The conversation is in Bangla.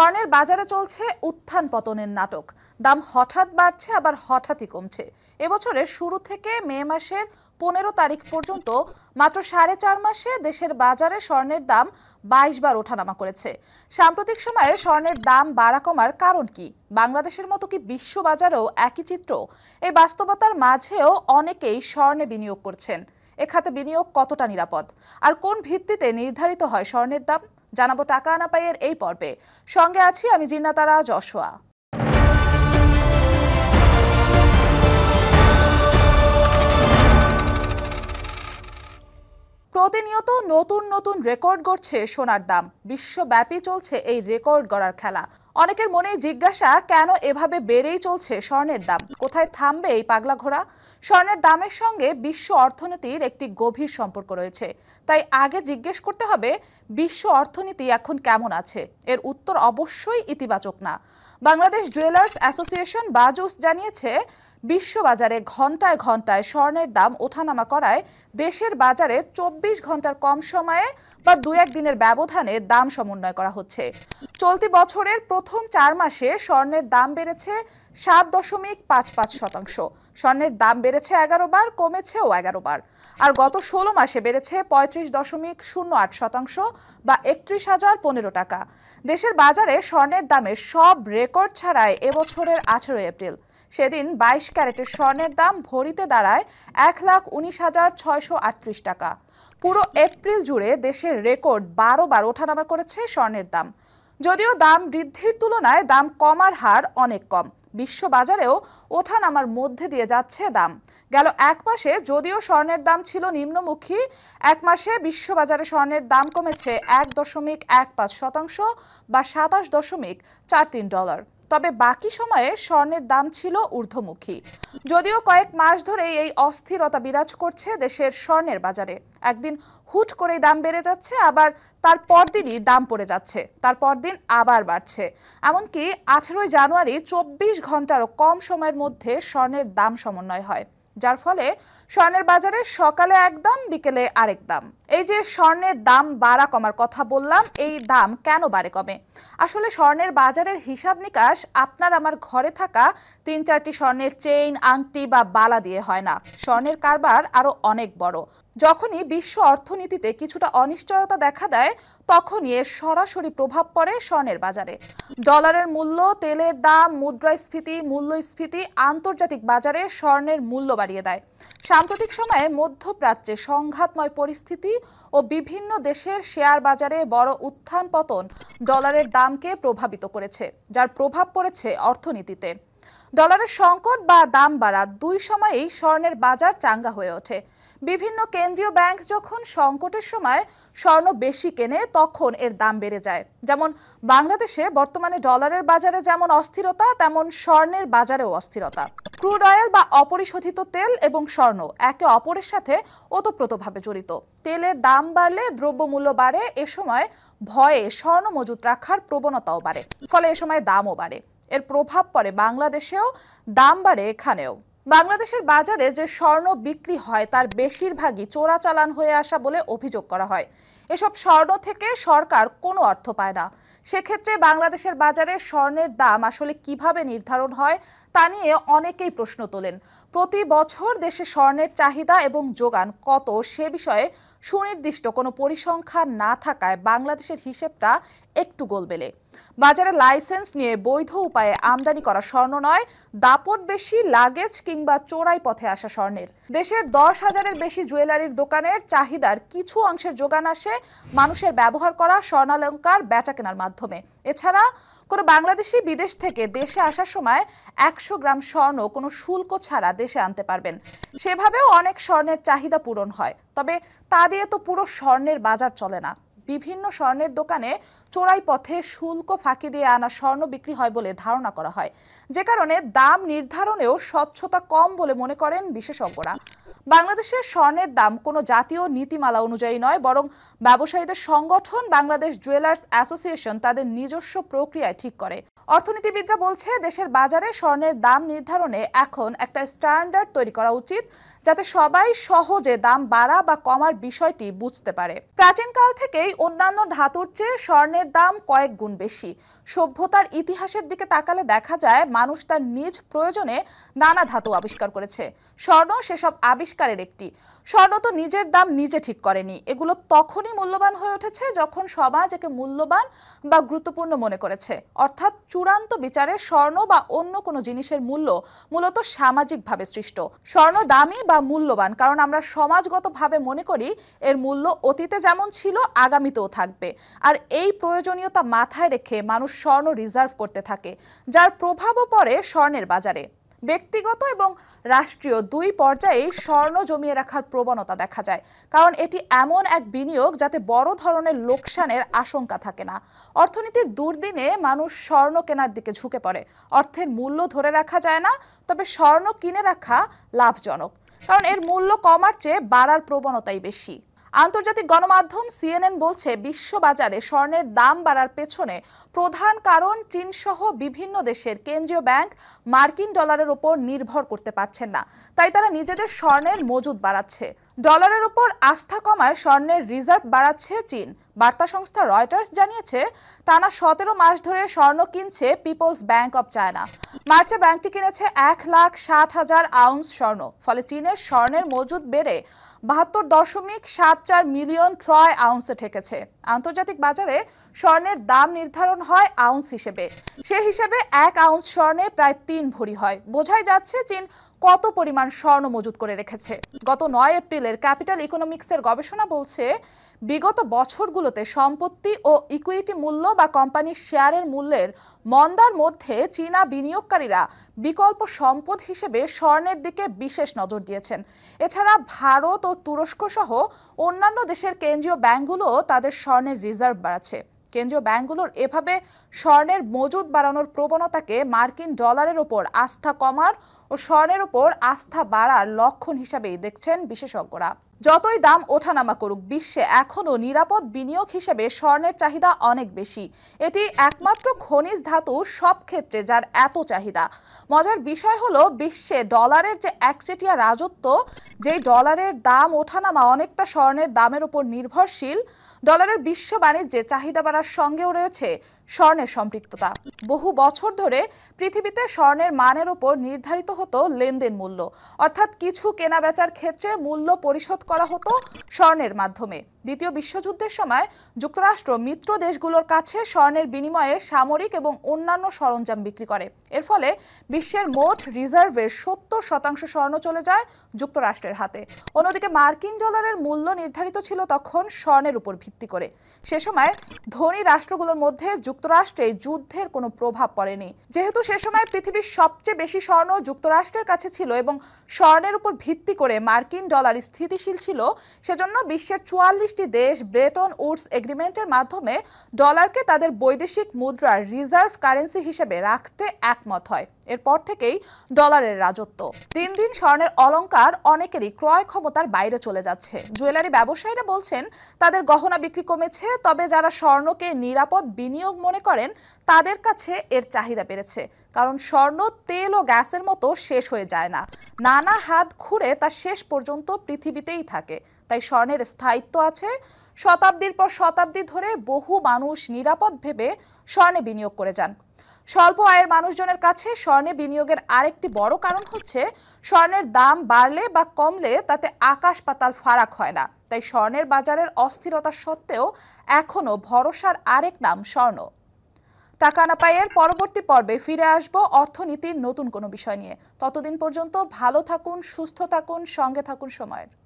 স্বর্ণের বাজারে চলছে উত্থান পতনের নাটক দাম হঠাৎ বাড়ছে আবার হঠাৎই কমছে এবছরের শুরু থেকে মে মাসের পনেরো তারিখ পর্যন্ত মাত্র সাড়ে চার মাসে দেশের বাজারে স্বর্ণের দাম বাইশ বার ওঠানামা করেছে সাম্প্রতিক সময়ে স্বর্ণের দাম বাড়া কমার কারণ কি বাংলাদেশের মতো কি বিশ্ব বাজারেও একই চিত্র এই বাস্তবতার মাঝেও অনেকেই স্বর্ণে বিনিয়োগ করছেন এ খাতে বিনিয়োগ কতটা নিরাপদ আর কোন ভিত্তিতে নির্ধারিত হয় স্বর্ণের দাম জানাবো টাকা আনা পাইয়ের এই পর্বে সঙ্গে আছি আমি জিন্নাতারা জশোয়া প্রতিনিয়ত নতুন নতুন রেকর্ড গড়ছে সোনার দাম বিশ্বব্যাপী চলছে এই রেকর্ড গড়ার খেলা অনেকের মনে জিজ্ঞাসা কেন এভাবে বেড়েই চলছে স্বর্ণের দাম কোথায় থামবে এই পাগলা ঘোড়া স্বর্ণের দামের সঙ্গে বিশ্ব অর্থনীতির একটি গভীর সম্পর্ক রয়েছে তাই আগে জিজ্ঞেস করতে হবে বিশ্ব অর্থনীতি এখন কেমন আছে এর উত্তর অবশ্যই ইতিবাচক না বাংলাদেশ জুয়েলার্স অ্যাসোসিয়েশন বাজুস জানিয়েছে বিশ্ববাজারে ঘন্টায় ঘন্টায় স্বর্ণের দাম ওঠানামা করায় দেশের বাজারে চব্বিশ ঘন্টার কম সময়ে বা দু এক দিনের ব্যবধানে দাম সমন্বয় করা হচ্ছে চলতি বছরের প্রথম চার মাসে স্বর্ণের দাম বেড়েছে সাত দশমিক পাঁচ পাঁচ শতাংশ স্বর্ণের দাম বেড়েছে এগারো বার কমেছেও এগারো বার আর গত ষোলো মাসে বেড়েছে পঁয়ত্রিশ দশমিক শূন্য আট শতাংশ বা একত্রিশ হাজার পনেরো টাকা দেশের বাজারে স্বর্ণের দামে সব রেকর্ড ছাড়ায় এবছরের আঠেরোই এপ্রিল সেদিন বাইশ ক্যারেটের স্বর্ণের দাম ভরিতে দাঁড়ায় এক লাখ উনিশ হাজার ছয়শো আটত্রিশ টাকা পুরো এপ্রিল জুড়ে দেশের রেকর্ড বারো বার ওঠানামা করেছে স্বর্ণের দাম যদিও দাম বৃদ্ধির তুলনায় দাম কমার হার অনেক কম বিশ্ব বাজারেও ওঠানামার মধ্যে দিয়ে যাচ্ছে দাম গেল এক মাসে যদিও স্বর্ণের দাম ছিল নিম্নমুখী এক মাসে বিশ্ববাজারে স্বর্ণের দাম কমেছে এক দশমিক এক পাঁচ শতাংশ বা সাতাশ দশমিক চার তিন ডলার তবে বাকি সময়ে স্বর্ণের দাম ছিল ঊর্ধ্বমুখী যদিও কয়েক মাস ধরে এই অস্থিরতা বিরাজ করছে দেশের স্বর্ণের বাজারে একদিন হুট করে দাম বেড়ে যাচ্ছে আবার তার পরদিনই দাম পড়ে যাচ্ছে তার পরদিন আবার বাড়ছে এমনকি আঠেরোই জানুয়ারি চব্বিশ ঘন্টারও কম সময়ের মধ্যে স্বর্ণের দাম সমন্বয় হয় যার ফলে স্বর্ণের বাজারে সকালে এক দাম বিকেলে আরেক দাম এই যে স্বর্ণের দাম বাড়া কমার কথা বললাম এই দাম কেন বাড়ে কমে আসলে স্বর্ণের বাজারের হিসাব নিকাশ আপনার আমার ঘরে থাকা তিন চারটি স্বর্ণের চেইন আংটি বা বালা দিয়ে হয় না স্বর্ণের কারবার আরও অনেক বড় যখনই বিশ্ব অর্থনীতিতে কিছুটা অনিশ্চয়তা দেখা দেয় তখনই এর সরাসরি প্রভাব পড়ে স্বর্ণের বাজারে ডলারের মূল্য তেলের দাম মুদ্রাস্ফীতি মূল্যস্ফীতি আন্তর্জাতিক বাজারে স্বর্ণের মূল্য বাড়িয়ে দেয় সাম্প্রতিক সময়ে মধ্যপ্রাচ্যে সংঘাতময় পরিস্থিতি ও বিভিন্ন দেশের শেয়ার বাজারে বড় উত্থান পতন ডলারের দামকে প্রভাবিত করেছে যার প্রভাব পড়েছে অর্থনীতিতে ডলারের সংকট বা দাম বাড়া দুই সময়েই স্বর্ণের বাজার চাঙ্গা হয়ে ওঠে বিভিন্ন কেন্দ্রীয় ব্যাংক যখন সংকটের সময় স্বর্ণ বেশি কেনে তখন এর দাম বেড়ে যায় যেমন বাংলাদেশে বর্তমানে ডলারের বাজারে যেমন অস্থিরতা তেমন স্বর্ণের বাজারেও অস্থিরতা ক্রুড অয়েল বা অপরিশোধিত তেল এবং স্বর্ণ একে অপরের সাথে ওতপ্রোতভাবে জড়িত তেলের দাম বাড়লে দ্রব্যমূল্য বাড়ে এ সময় ভয়ে স্বর্ণ মজুত রাখার প্রবণতাও বাড়ে ফলে এ সময় দামও বাড়ে এর প্রভাব পড়ে বাংলাদেশেও দাম বাড়ে এখানেও বাংলাদেশের বাজারে যে স্বর্ণ বিক্রি হয় তার বেশিরভাগই চোরাচালান হয়ে আসা বলে অভিযোগ করা হয় এসব স্বর্ণ থেকে সরকার কোনো অর্থ পায় না সেক্ষেত্রে বাংলাদেশের বাজারে স্বর্ণের দাম আসলে কিভাবে নির্ধারণ হয় তা নিয়ে অনেকেই প্রশ্ন তোলেন প্রতি বছর দেশে স্বর্ণের চাহিদা এবং যোগান কত সে বিষয়ে সুনির্দিষ্ট কোনো পরিসংখ্যান না থাকায় বাংলাদেশের হিসেবটা একটু গোলবেলে বাজারে লাইসেন্স নিয়ে বৈধ উপায়ে আমদানি করা স্বর্ণ নয় দাপট বেশি লাগেজ কিংবা চোরাই পথে আসা স্বর্ণের দেশের দশ হাজারের বেশি জুয়েলারির দোকানের চাহিদার কিছু অংশের যোগান আসে মানুষের ব্যবহার করা স্বর্ণালঙ্কার বেচা কেনার মাধ্যমে এছাড়া কোনো বাংলাদেশি বিদেশ থেকে দেশে আসার সময় একশো গ্রাম স্বর্ণ কোনো শুল্ক ছাড়া দেশে আনতে পারবেন সেভাবেও অনেক স্বর্ণের চাহিদা পূরণ হয় তবে তা দিয়ে তো পুরো স্বর্ণের বাজার চলে না বিভিন্ন স্বর্ণের দোকানে চোরাই পথে শুল্ক ফাঁকি দিয়ে আনা স্বর্ণ বিক্রি হয় বলে ধারণা করা হয় যে কারণে দাম নির্ধারণেও স্বচ্ছতা কম বলে মনে করেন বিশেষজ্ঞরা বাংলাদেশে স্বর্ণের দাম কোনো জাতীয় নীতিমালা অনুযায়ী নয় বরং ব্যবসায়ীদের সংগঠন বাংলাদেশ জুয়েলার্স অ্যাসোসিয়েশন তাদের নিজস্ব প্রক্রিয়ায় ঠিক করে অর্থনীতিবিদরা বলছে দেশের বাজারে স্বর্ণের দাম নির্ধারণে এখন একটা স্ট্যান্ডার্ড তৈরি করা উচিত যাতে সবাই সহজে দাম বাড়া বা কমার বিষয়টি বুঝতে পারে প্রাচীনকাল থেকেই অন্যান্য ধাতুর চেয়ে স্বর্ণের দাম কয়েক গুণ বেশি সভ্যতার ইতিহাসের দিকে তাকালে দেখা যায় মানুষ তার নিজ প্রয়োজনে নানা ধাতু আবিষ্কার করেছে স্বর্ণ সেসব আবিষ্কার আবিষ্কারের একটি স্বর্ণ তো নিজের দাম নিজে ঠিক করেনি এগুলো তখনই মূল্যবান হয়ে উঠেছে যখন সমাজ একে মূল্যবান বা গুরুত্বপূর্ণ মনে করেছে অর্থাৎ চূড়ান্ত বিচারে স্বর্ণ বা অন্য কোনো জিনিসের মূল্য মূলত সামাজিকভাবে সৃষ্ট স্বর্ণ দামি বা মূল্যবান কারণ আমরা সমাজগতভাবে মনে করি এর মূল্য অতীতে যেমন ছিল আগামীতেও থাকবে আর এই প্রয়োজনীয়তা মাথায় রেখে মানুষ স্বর্ণ রিজার্ভ করতে থাকে যার প্রভাবও পড়ে স্বর্ণের বাজারে ব্যক্তিগত এবং রাষ্ট্রীয় দুই পর্যায়ে স্বর্ণ জমিয়ে রাখার প্রবণতা দেখা যায় কারণ এটি এমন এক বিনিয়োগ যাতে বড় ধরনের লোকসানের আশঙ্কা থাকে না অর্থনীতির দুর্দিনে মানুষ স্বর্ণ কেনার দিকে ঝুঁকে পড়ে অর্থের মূল্য ধরে রাখা যায় না তবে স্বর্ণ কিনে রাখা লাভজনক কারণ এর মূল্য কমার চেয়ে বাড়ার প্রবণতাই বেশি আন্তর্জাতিক গণমাধ্যম সিএনএন বলছে বিশ্ববাজারে স্বর্ণের দাম বাড়ার পেছনে প্রধান কারণ চীনসহ বিভিন্ন দেশের কেন্দ্রীয় ব্যাংক মার্কিন ডলারের ওপর নির্ভর করতে পারছেন না তাই তারা নিজেদের স্বর্ণের মজুদ বাড়াচ্ছে ডলারের উপর আস্থা কমায় স্বর্ণের রিজার্ভ বাড়াচ্ছে চীন বার্তা সংস্থা রয়টার্স জানিয়েছে টানা সতেরো মাস ধরে স্বর্ণ কিনছে পিপলস ব্যাংক অব চায়না মার্চে ব্যাংকটি কিনেছে এক লাখ ষাট হাজার আউন্স স্বর্ণ ফলে চীনের স্বর্ণের মজুদ বেড়ে বাহাত্তর দশমিক সাত চার মিলিয়ন ট্রয় আউন্সে ঠেকেছে আন্তর্জাতিক বাজারে স্বর্ণের দাম নির্ধারণ হয় আউন্স হিসেবে সে হিসেবে এক আউন্স স্বর্ণে প্রায় তিন ভরি হয় বোঝাই যাচ্ছে চীন কত পরিমাণ স্বর্ণ মজুত করে রেখেছে গত নয় এপ্রিলের ক্যাপিটাল ইকোনমিক্সের গবেষণা বলছে বিগত বছরগুলোতে সম্পত্তি ও ইকুইটি মূল্য বা কোম্পানির শেয়ারের মূল্যের মন্দার মধ্যে চীনা বিনিয়োগকারীরা বিকল্প সম্পদ হিসেবে স্বর্ণের দিকে বিশেষ নজর দিয়েছেন এছাড়া ভারত ও তুরস্ক সহ অন্যান্য দেশের কেন্দ্রীয় ব্যাংকগুলো তাদের স্বর্ণের রিজার্ভ বাড়াচ্ছে কেন্দ্রীয় ব্যাংকগুলোর এভাবে স্বর্ণের মজুদ বাড়ানোর প্রবণতাকে মার্কিন ডলারের ওপর আস্থা কমার ও স্বর্ণের ওপর আস্থা বাড়ার লক্ষণ হিসাবেই দেখছেন বিশেষজ্ঞরা যতই দাম ওঠানামা করুক বিশ্বে এখনও নিরাপদ বিনিয়োগ হিসেবে স্বর্ণের চাহিদা অনেক বেশি এটি একমাত্র খনিজ ধাতু সব ক্ষেত্রে যার এত চাহিদা মজার বিষয় হলো বিশ্বে ডলারের যে একচেটিয়া রাজত্ব যে ডলারের দাম ওঠানামা অনেকটা স্বর্ণের দামের উপর নির্ভরশীল ডলারের বিশ্ব বাণিজ্যে চাহিদা বাড়ার সঙ্গেও রয়েছে স্বর্ণের সম্পৃক্ততা বহু বছর ধরে পৃথিবীতে স্বর্ণের মানের ওপর নির্ধারিত হতো লেনদেন মূল্য অর্থাৎ কিছু কেনা বেচার ক্ষেত্রে মূল্য পরিশোধ করা হতো স্বর্ণের মাধ্যমে দ্বিতীয় বিশ্বযুদ্ধের সময় যুক্তরাষ্ট্র মিত্র দেশগুলোর কাছে স্বর্ণের বিনিময়ে সামরিক এবং অন্যান্য সরঞ্জাম বিক্রি করে এর ফলে বিশ্বের মোট রিজার্ভের সত্তর শতাংশ স্বর্ণ চলে যায় যুক্তরাষ্ট্রের হাতে অন্যদিকে মার্কিন ডলারের মূল্য নির্ধারিত ছিল তখন স্বর্ণের উপর ভিত্তি করে সে সময় ধনী রাষ্ট্রগুলোর মধ্যে যুক্ত যুক্তরাষ্ট্রে যুদ্ধের কোনো প্রভাব পড়েনি যেহেতু সে সময় পৃথিবীর সবচেয়ে বেশি স্বর্ণ যুক্তরাষ্ট্রের কাছে ছিল এবং স্বর্ণের উপর ভিত্তি করে মার্কিন ডলার স্থিতিশীল ছিল সেজন্য বিশ্বের চুয়াল্লিশটি দেশ ব্রেটন উডস এগ্রিমেন্টের মাধ্যমে ডলারকে তাদের বৈদেশিক মুদ্রার রিজার্ভ কারেন্সি হিসেবে রাখতে একমত হয় এরপর থেকেই ডলারের রাজত্ব দিন দিন স্বর্ণের অলঙ্কার অনেকেরই ক্রয় ক্ষমতার বাইরে চলে যাচ্ছে জুয়েলারি ব্যবসায়ীরা বলছেন তাদের গহনা বিক্রি কমেছে তবে যারা স্বর্ণকে নিরাপদ বিনিয়োগ মনে করেন তাদের কাছে এর চাহিদা বেড়েছে কারণ স্বর্ণ তেল ও গ্যাসের মতো শেষ হয়ে যায় না নানা হাত ঘুরে তা শেষ পর্যন্ত পৃথিবীতেই থাকে তাই স্বর্ণের স্থায়িত্ব আছে শতাব্দীর পর শতাব্দী ধরে বহু মানুষ নিরাপদ ভেবে স্বর্ণে বিনিয়োগ করে যান স্বল্প আয়ের মানুষজনের কাছে স্বর্ণে বিনিয়োগের আরেকটি বড় কারণ হচ্ছে স্বর্ণের দাম বাড়লে বা কমলে তাতে আকাশ পাতাল ফারাক হয় না তাই স্বর্ণের বাজারের অস্থিরতা সত্ত্বেও এখনও ভরসার আরেক নাম স্বর্ণ টাকা না পাইয়ের পরবর্তী পর্বে ফিরে আসব অর্থনীতির নতুন কোনো বিষয় নিয়ে ততদিন পর্যন্ত ভালো থাকুন সুস্থ থাকুন সঙ্গে থাকুন সময়ের